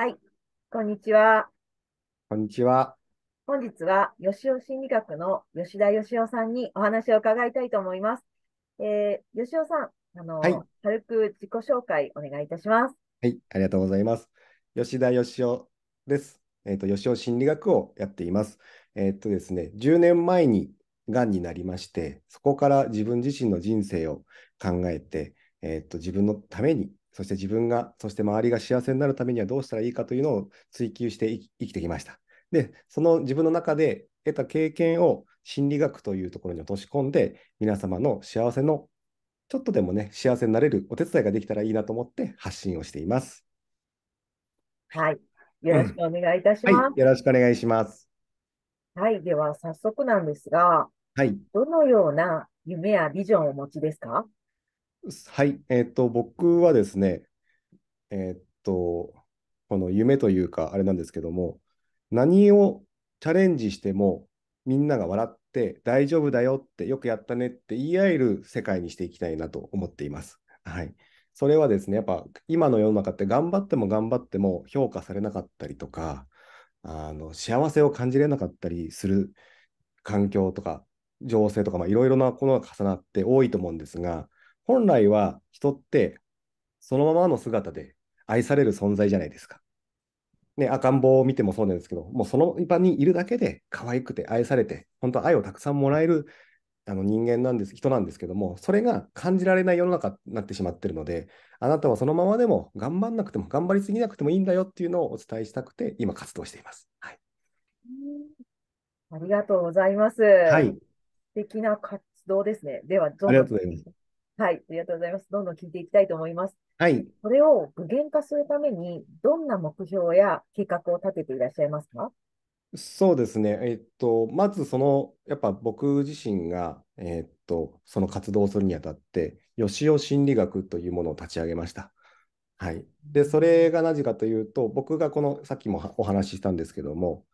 はい、こんにちは。こんにちは。本日は、吉尾心理学の吉田義雄さんにお話を伺いたいと思います。えー、吉尾さん、あの、はい、軽く自己紹介お願いいたします。はい、ありがとうございます。吉田義雄です。えっ、ー、と、吉尾心理学をやっています。えっ、ー、とですね、10年前に癌になりまして、そこから自分自身の人生を考えて、えっ、ー、と、自分のためにそして自分が、そして周りが幸せになるためにはどうしたらいいかというのを追求して生きてきました。で、その自分の中で得た経験を心理学というところに落とし込んで、皆様の幸せの、ちょっとでもね、幸せになれるお手伝いができたらいいなと思って発信をしています。はい。よろしくお願いいたします。うんはい、よろしくお願いします。はい。では、早速なんですが、はい。どのような夢やビジョンをお持ちですかはい、えっ、と、僕はですね、えっ、と、この夢というか、あれなんですけども、何をチャレンジしても、みんなが笑って大丈夫だよって、よくやったねって言い合える世界にしていきたいなと思っています。はい。それはですね、やっぱ今の世の中って頑張っても頑張っても評価されなかったりとか、あの幸せを感じれなかったりする環境とか情勢とか、まあ、いろいろなものが重なって多いと思うんですが、本来は人ってそのままの姿で愛される存在じゃないですか。ね、赤ん坊を見てもそうなんですけど、もうその場にいるだけで可愛くて愛されて、本当愛をたくさんもらえるあの人間なんです、人なんですけども、それが感じられない世の中になってしまってるので、あなたはそのままでも頑張んなくても、頑張りすぎなくてもいいんだよっていうのをお伝えしたくて、今活動しています。はい。ありがとうございます。はい。素敵な活動ですね。では、どうぞ。ありがとうございます。はい、ありがとうございます。どんどん聞いていきたいと思います。はい。これを具現化するために、どんな目標や計画を立てていらっしゃいますかそうですね。えっと、まずその、やっぱ僕自身が、えっと、その活動をするにあたって、よしお心理学というものを立ち上げました。はい。で、それがなぜかというと、僕がこの、さっきもお話ししたんですけども、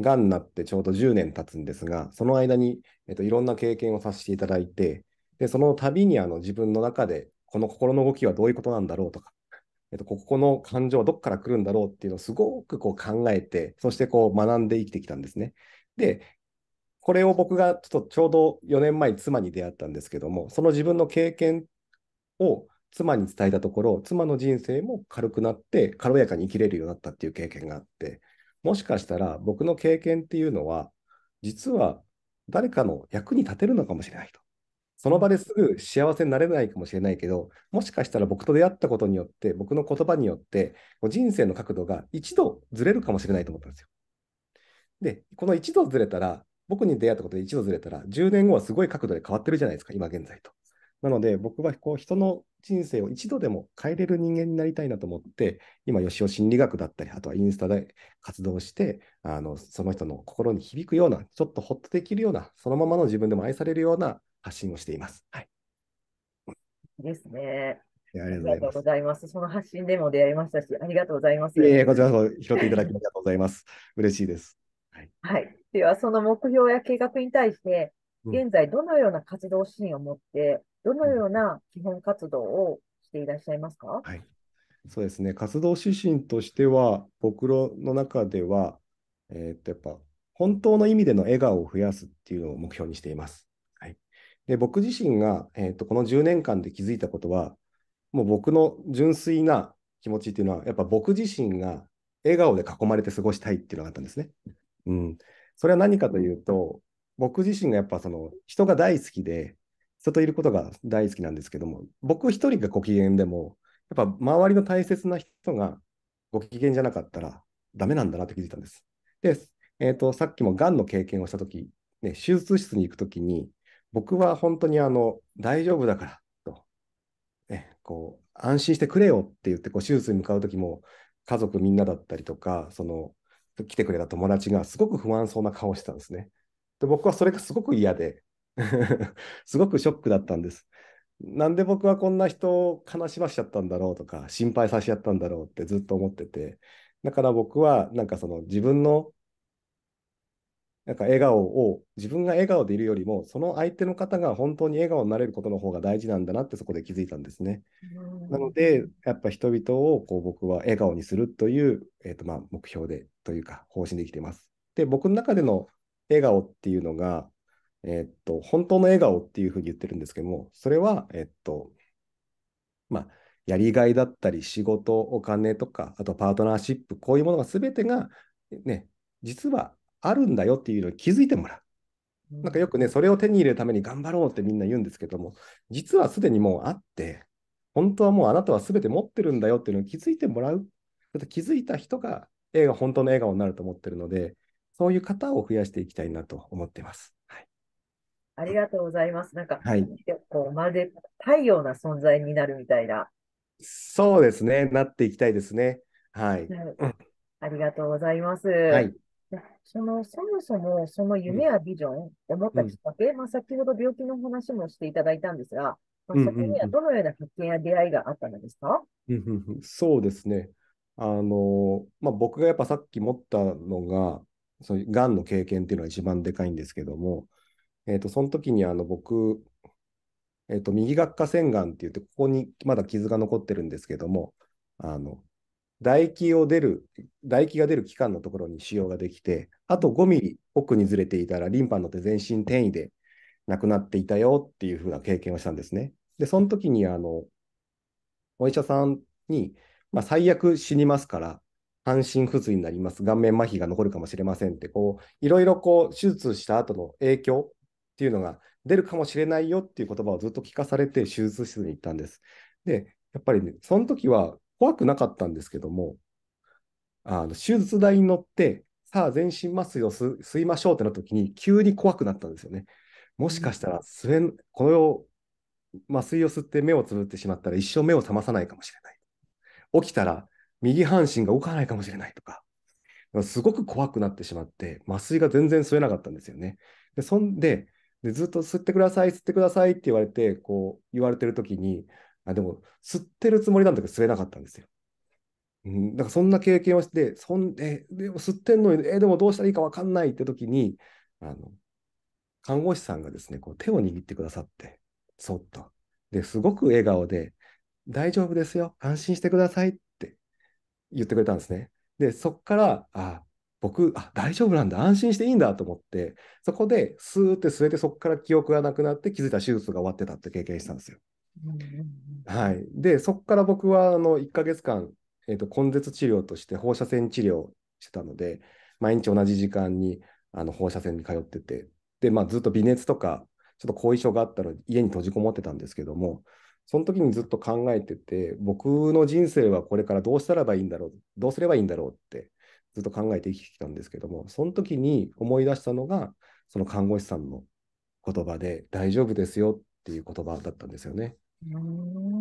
がんになってちょうど10年経つんですが、その間に、えっと、いろんな経験をさせていただいて、で、その度にあの自分の中で、この心の動きはどういうことなんだろうとか、えっと、ここの感情はどこから来るんだろうっていうのをすごくこう考えて、そしてこう学んで生きてきたんですね。で、これを僕がちょっとちょうど4年前に妻に出会ったんですけども、その自分の経験を妻に伝えたところ、妻の人生も軽くなって、軽やかに生きれるようになったっていう経験があって、もしかしたら僕の経験っていうのは、実は誰かの役に立てるのかもしれないと。その場ですぐ幸せになれないかもしれないけど、もしかしたら僕と出会ったことによって、僕の言葉によって、人生の角度が一度ずれるかもしれないと思ったんですよ。で、この一度ずれたら、僕に出会ったことで一度ずれたら、10年後はすごい角度で変わってるじゃないですか、今現在と。なので、僕はこう人の人生を一度でも変えれる人間になりたいなと思って、今、吉尾心理学だったり、あとはインスタで活動して、あのその人の心に響くような、ちょっとほっとできるような、そのままの自分でも愛されるような発信をしています。はい。ですね。ありがとうございます。その発信でも出会いましたし、ありがとうございます。いえこちらこそ拾っていただきありがとうございます。嬉しいです。はい。はい、では、その目標や計画に対して、現在どのような活動シーンを持って、どのような基本活動をしていらっしゃいますか、うん、はい。そうですね。活動指針としては、僕の中では、えー、っと、やっぱ、本当の意味での笑顔を増やすっていうのを目標にしています。で、僕自身が、えーと、この10年間で気づいたことは、もう僕の純粋な気持ちっていうのは、やっぱ僕自身が笑顔で囲まれて過ごしたいっていうのがあったんですね。うん。それは何かというと、僕自身がやっぱその人が大好きで、人といることが大好きなんですけども、僕一人がご機嫌でも、やっぱ周りの大切な人がご機嫌じゃなかったらダメなんだなって気づいたんです。で、えーと、とさっきもがんの経験をしたとき、ね、手術室に行くときに、僕は本当にあの大丈夫だからと、ね、こう安心してくれよって言ってこう手術に向かう時も家族みんなだったりとかその来てくれた友達がすごく不安そうな顔をしてたんですね。で僕はそれがすごく嫌で すごくショックだったんです。なんで僕はこんな人を悲しましちゃったんだろうとか心配させちゃったんだろうってずっと思っててだから僕はなんかその自分のなんか笑顔を、自分が笑顔でいるよりも、その相手の方が本当に笑顔になれることの方が大事なんだなって、そこで気づいたんですね。なので、やっぱ人々をこう僕は笑顔にするという、えーとまあ、目標でというか、方針で生きています。で、僕の中での笑顔っていうのが、えっ、ー、と、本当の笑顔っていうふうに言ってるんですけども、それは、えっ、ー、と、まあ、やりがいだったり、仕事、お金とか、あとパートナーシップ、こういうものが全てが、ね、実はあるんだよっていうのを気づいてもらう。なんかよくね、それを手に入れるために頑張ろうってみんな言うんですけども、実はすでにもうあって、本当はもうあなたはすべて持ってるんだよっていうのを気づいてもらう。だっ気づいた人が映画、本当の笑顔になると思ってるので、そういう方を増やしていきたいなと思っています。はい、ありがとうございます。なんか、はい、こうまるで太陽な存在になるみたいな。そうですね、なっていきたいですね。はい。うん、ありがとうございます。はいそのそもそもその夢やビジョンを持ったきっかけ、うん、まあ、先ほど病気の話もしていただいたんですが、まあ、そこにはどのような発見や出会いがあったのですか、うんうんうん、そうですね。あのまあ、僕がやっぱさっき持ったのが、そういうがんの経験っていうのが一番でかいんですけども、えーと、その時にあの僕、えーと、右顎下腺がんって言って、ここにまだ傷が残ってるんですけども、あの唾液を出る、唾液が出る器官のところに腫瘍ができて、あと5ミリ奥にずれていたら、リンパのって全身転移で亡くなっていたよっていうふうな経験をしたんですね。で、その時に、あの、お医者さんに、まあ、最悪死にますから、半身不随になります、顔面麻痺が残るかもしれませんって、こう、いろいろこう、手術した後の影響っていうのが出るかもしれないよっていう言葉をずっと聞かされて、手術室に行ったんです。で、やっぱりね、その時は怖くなかったんですけども、あの手術台に乗って、さあ、全身麻酔を吸いましょうってなった時に、急に怖くなったんですよね。もしかしたら、うん、この麻酔を吸って目をつぶってしまったら、一生目を覚まさないかもしれない。起きたら、右半身が動かないかもしれないとか、すごく怖くなってしまって、麻酔が全然吸えなかったんですよね。でそんででずっと吸ってください、吸ってくださいって言われて、こう言われてる時に、あでも、吸ってるつもりなんだけど、吸えなかったんですよ。うん、だからそんな経験をして、そんえでも吸ってんのに、えでもどうしたらいいか分かんないって時にあの、看護師さんがですね、こう手を握ってくださって、そっと。で、すごく笑顔で、大丈夫ですよ、安心してくださいって言ってくれたんですね。で、そこから、あ、僕、あ、大丈夫なんだ、安心していいんだと思って、そこで、スーって吸えて、そこから記憶がなくなって、気づいた手術が終わってたって経験したんですよ。はい、でそこから僕はあの1ヶ月間、えーと、根絶治療として放射線治療してたので毎日同じ時間にあの放射線に通っててで、まあ、ずっと微熱とかちょっと後遺症があったら家に閉じこもってたんですけどもその時にずっと考えてて僕の人生はこれからどうしたらばいいんだろうどうすればいいんだろうってずっと考えて生きてきたんですけどもその時に思い出したのがその看護師さんの言葉で「大丈夫ですよ」っていう言葉だったんですよね。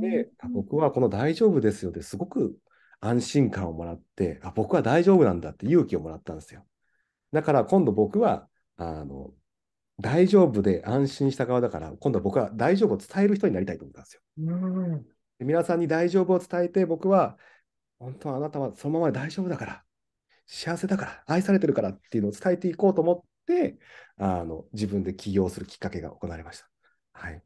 で、僕はこの大丈夫ですよですごく安心感をもらって、あ、僕は大丈夫なんだって勇気をもらったんですよ。だから今度僕は、あの、大丈夫で安心した側だから、今度は僕は大丈夫を伝える人になりたいと思ったんですよ。で皆さんに大丈夫を伝えて、僕は、本当はあなたはそのままで大丈夫だから、幸せだから、愛されてるからっていうのを伝えていこうと思って、あの自分で起業するきっかけが行われました。はい。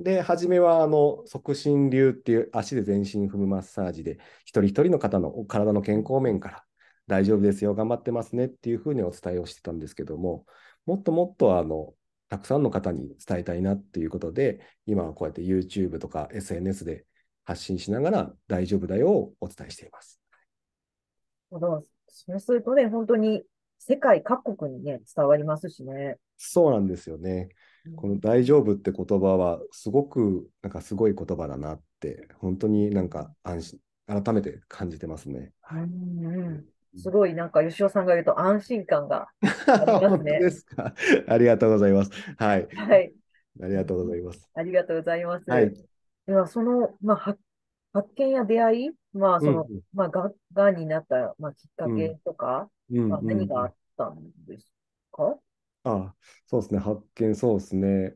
で、初めはあの促進流っていう足で全身踏むマッサージで、一人一人の方の体の健康面から大丈夫ですよ、頑張ってますねっていうふうにお伝えをしてたんですけども、もっともっとあのたくさんの方に伝えたいなっていうことで、今はこうやって YouTube とか SNS で発信しながら大丈夫だよをお伝えしています。そうするとね、本当に世界各国にね、伝わりますしね。そうなんですよね。この「大丈夫」って言葉はすごくなんかすごい言葉だなって本当になんか安心改めて感じてますね。はい、うんすごいなんか吉尾さんが言うと安心感がありますね。ですか。ありがとうございます。はい。はい。ありがとうございます。ありがとうございます。はい。ではそのまあ発見や出会い、まあその、うん、まあががんになったまあきっかけとか、うん、まあ何があったんですか。うんうんあ、そうですね、発見、そうですね。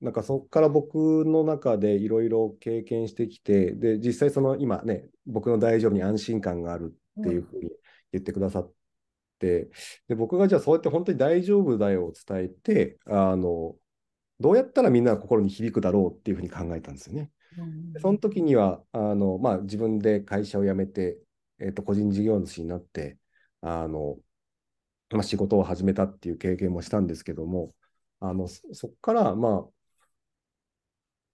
なんかそこから僕の中でいろいろ経験してきて、で、実際その今ね、僕の大丈夫に安心感があるっていうふうに言ってくださって、で、僕がじゃあそうやって本当に大丈夫だよを伝えて、あの、どうやったらみんなの心に響くだろうっていうふうに考えたんですよね。うん、その時にはあの、まあ、自分で会社を辞めて、えっと個人事業主になってあのまあ、仕事を始めたっていう経験もしたんですけども、あのそこから、ま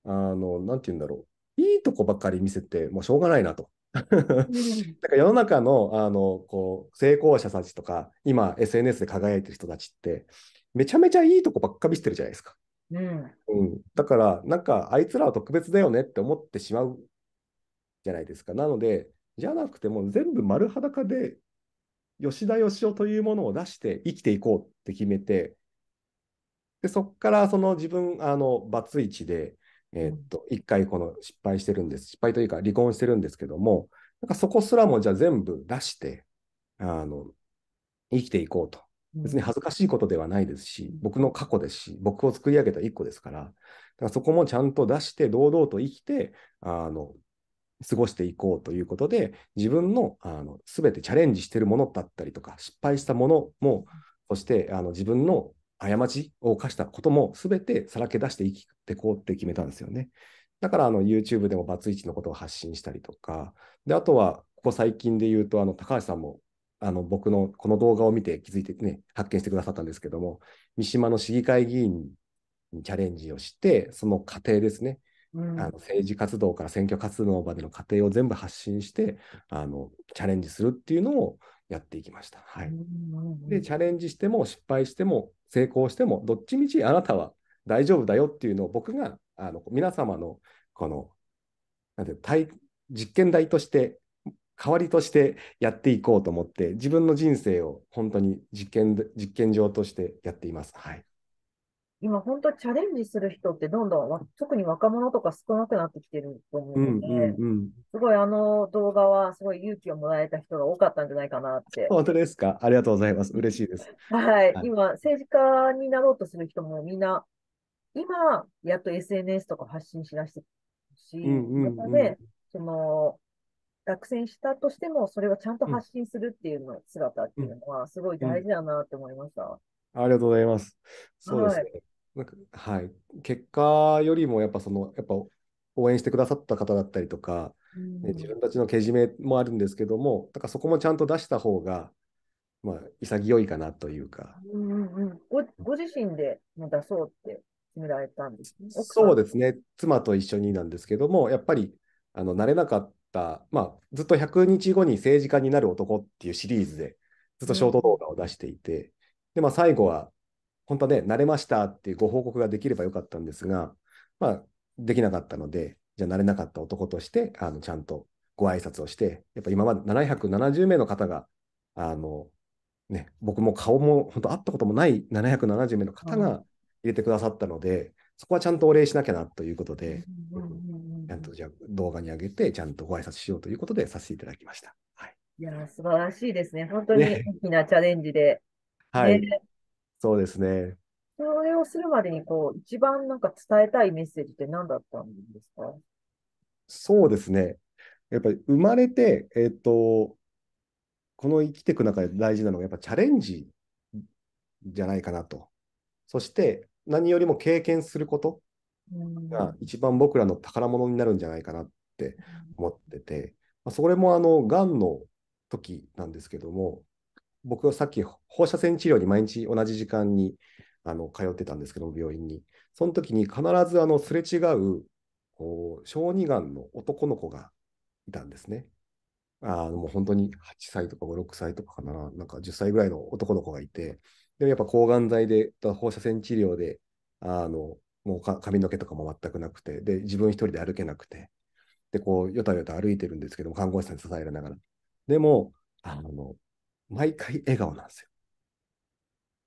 あ、あの、なんて言うんだろう、いいとこばっかり見せて、もうしょうがないなと。だから世の中のあのこう成功者たちとか、今 SNS で輝いてる人たちって、めちゃめちゃいいとこばっか見せてるじゃないですか。うん、うん、だから、なんかあいつらは特別だよねって思ってしまうじゃないですか。なので、じゃなくても全部丸裸で吉田義雄というものを出して生きていこうって決めて、でそこからその自分、あのバツイチで、えー、っと、一回この失敗してるんです。失敗というか離婚してるんですけども、なんかそこすらもじゃあ全部出して、あの、生きていこうと。別に恥ずかしいことではないですし、僕の過去ですし、僕を作り上げた一個ですから、だからそこもちゃんと出して堂々と生きて、あの、過ごしていこうということで、自分のあのてチャレンジしてるものだったりとか、失敗したものも、そしてあの自分の過ちを犯したこともすべてさらけ出して生きていこうって決めたんですよね。だからあの YouTube でもバツイチのことを発信したりとか、であとはここ最近で言うと、あの高橋さんもあの僕のこの動画を見て気づいてね、発見してくださったんですけども、三島の市議会議員にチャレンジをして、その過程ですね、あの政治活動から選挙活動までの過程を全部発信してあのチャレンジするっていうのをやっていきました。はい、でチャレンジしても失敗しても成功してもどっちみちあなたは大丈夫だよっていうのを僕があの皆様のこのなんて体実験台として代わりとしてやっていこうと思って自分の人生を本当に実験実験場としてやっています。はい今本当チャレンジする人ってどんどん、特に若者とか少なくなってきてると思うので、うんうんうん、すごいあの動画はすごい勇気をもらえた人が多かったんじゃないかなって。本当ですかありがとうございます。嬉しいです。はい。今、政治家になろうとする人もみんな、今、やっと SNS とか発信しだしてるし、うんうんうん、で、その、学生したとしても、それをちゃんと発信するっていうの姿っていうのは、すごい大事だなって思いました。うんうんありがとうございます。そうですね。はい、なんかはい、結果よりもやっぱそのやっぱ応援してくださった方だったりとか、ね、自分たちのけじめもあるんですけども、だからそこもちゃんと出した方が、まあ、潔いかなというか。うんうん、ごご自身でも出そうって決められたんですね。そうですね、妻と一緒になんですけども、やっぱりあの慣れなかった、まあ、ずっと100日後に政治家になる男っていうシリーズで、ずっとショート動画を出していて、で、まあ、最後は、本当はね、慣れましたっていうご報告ができればよかったんですが、まあ、できなかったので、じゃあ慣れなかった男として、あのちゃんとご挨拶をして、やっぱ今まで770名の方が、あの、ね、僕も顔も本当会ったこともない770名の方が入れてくださったので、そこはちゃんとお礼しなきゃなということで、ちゃんとじゃ動画に上げて、ちゃんとご挨拶しようということでさせていただきました。はい、いや、素晴らしいですね。本当に大きなチャレンジで、ねはい。そうですね。それをするまでに、こう、一番なんか伝えたいメッセージって何だったんですかそうですね。やっぱり生まれて、えっ、ー、と、この生きていく中で大事なのが、やっぱチャレンジじゃないかなと。そして、何よりも経験することが一番僕らの宝物になるんじゃないかなって思ってて、まあ、それもあの、がんの時なんですけども、僕はさっき放射線治療に毎日同じ時間にあの通ってたんですけど、病院に。その時に必ずあのすれ違うこう小児がんの男の子がいたんですね。あもう本当に8歳とか5、6歳とかかな、なんか10歳ぐらいの男の子がいて、でもやっぱ抗がん剤で、放射線治療で、あのもう髪の毛とかも全くなくて、で、自分一人で歩けなくて、で、こう、よたよた歩いてるんですけども、看護師さんに支えられながら。でも、あの、毎回笑顔なんですよ。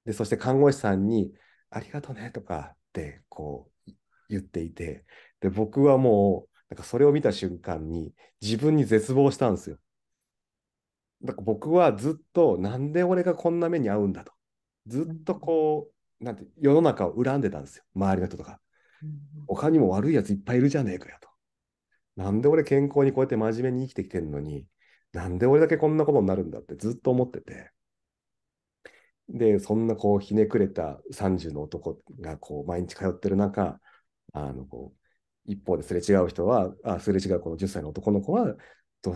で、そして看護師さんに、ありがとねとかってこう言っていて、で、僕はもう、なんかそれを見た瞬間に自分に絶望したんですよ。だから僕はずっと、なんで俺がこんな目に遭うんだと。ずっとこう、なんて、世の中を恨んでたんですよ。周りの人とか。他にも悪いやついっぱいいるじゃねえかよと。なんで俺健康にこうやって真面目に生きてきてるのに、なんで俺だけこんなことになるんだってずっと思ってて。で、そんなこうひねくれた30の男がこう毎日通ってる中、あのこう一方ですれ違う人は、あすれ違うこの10歳の男の子は、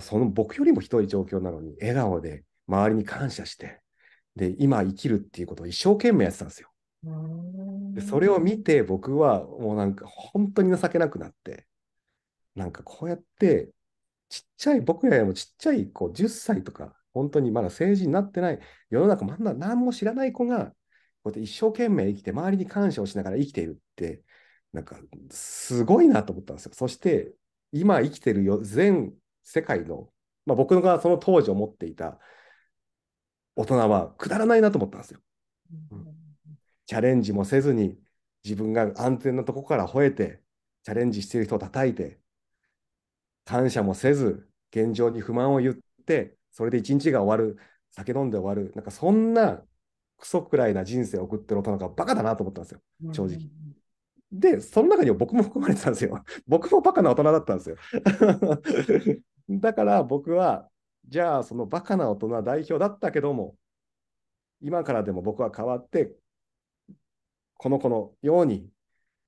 その僕よりもひどい状況なのに、笑顔で周りに感謝して、で、今生きるっていうことを一生懸命やってたんですよ。でそれを見て僕はもうなんか本当に情けなくなって、なんかこうやってちっちゃい、僕らよりもちっちゃい子、10歳とか、本当にまだ成人になってない、世の中まだ何も知らない子が、こうやって一生懸命生きて、周りに感謝をしながら生きているって、なんか、すごいなと思ったんですよ。そして、今生きてるよ全世界の、まあ、僕がその当時思っていた大人はくだらないなと思ったんですよ。うん、チャレンジもせずに自分が安全なとこから吠えてチャレンジしてる人を叩いて感謝もせず、現状に不満を言って、それで一日が終わる、酒飲んで終わる、なんかそんなクソくらいな人生を送ってる大人がバカだなと思ったんですよ、正直。で、その中には僕も含まれてたんですよ。僕もバカな大人だったんですよ。だから僕は、じゃあそのバカな大人代表だったけども、今からでも僕は変わって、この子のように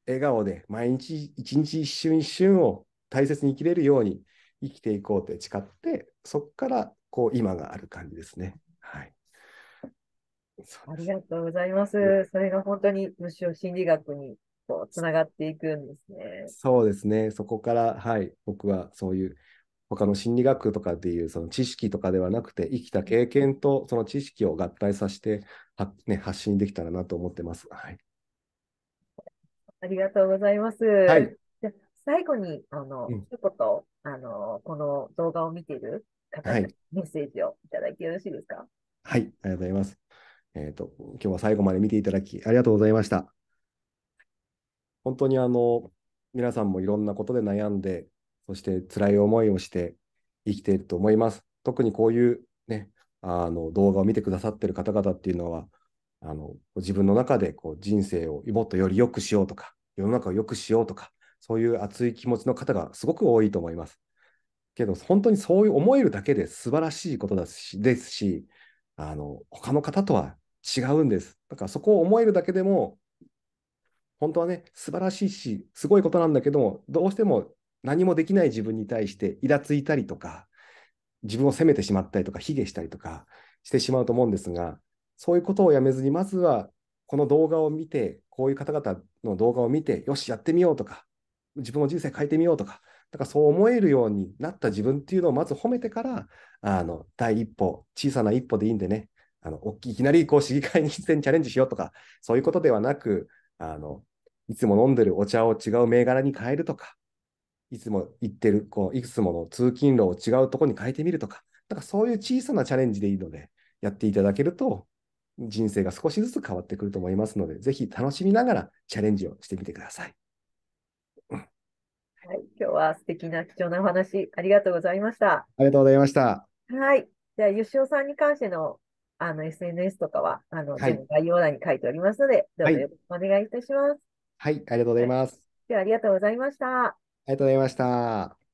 笑顔で毎日一日一瞬一瞬を大切に生きれるように生きていこうって誓って、そこからこう今がある感じですね。はい。ありがとうございます。それが本当にむしろ心理学にこうつながっていくんですね。そうですね。そこから、はい、僕はそういう他の心理学とかっていうその知識とかではなくて、生きた経験とその知識を合体させて、は、ね、発信できたらなと思ってます。はい。ありがとうございます。はい。最後に、あの、うん、一言、あの、この動画を見ている方にメッセージをいただいてよろしいですか、はい、はい、ありがとうございます。えっ、ー、と、今日は最後まで見ていただき、ありがとうございました。本当にあの、皆さんもいろんなことで悩んで、そして辛い思いをして生きていると思います。特にこういうね、あの動画を見てくださってる方々っていうのは、あの自分の中でこう人生をもっとより良くしようとか、世の中を良くしようとか、そういう熱い気持ちの方がすごく多いと思います。けど、本当にそういう思えるだけで素晴らしいことですし、ですしあの他の方とは違うんです。だからそこを思えるだけでも、本当はね、素晴らしいし、すごいことなんだけども、どうしても何もできない自分に対してイラついたりとか、自分を責めてしまったりとか、卑下したりとかしてしまうと思うんですが、そういうことをやめずに、まずはこの動画を見て、こういう方々の動画を見て、よし、やってみようとか、自分の人生変えてみようとか、だからそう思えるようになった自分っていうのをまず褒めてから、あの、第一歩、小さな一歩でいいんでね、あの、いきなりこう市議会に出にチャレンジしようとか、そういうことではなく、あの、いつも飲んでるお茶を違う銘柄に変えるとか、いつも行ってる、こう、いくつもの通勤路を違うところに変えてみるとか、だかかそういう小さなチャレンジでいいので、やっていただけると、人生が少しずつ変わってくると思いますので、ぜひ楽しみながらチャレンジをしてみてください。はい、今日は素敵な貴重なお話、ありがとうございました。ありがとうございました。はい。じゃあ、吉尾さんに関してのあの SNS とかは、あの、はい、概要欄に書いておりますので、どうぞよろしくお願いいたします。はい、はい、ありがとうございます。はい、では、ありがとうございました。ありがとうございました。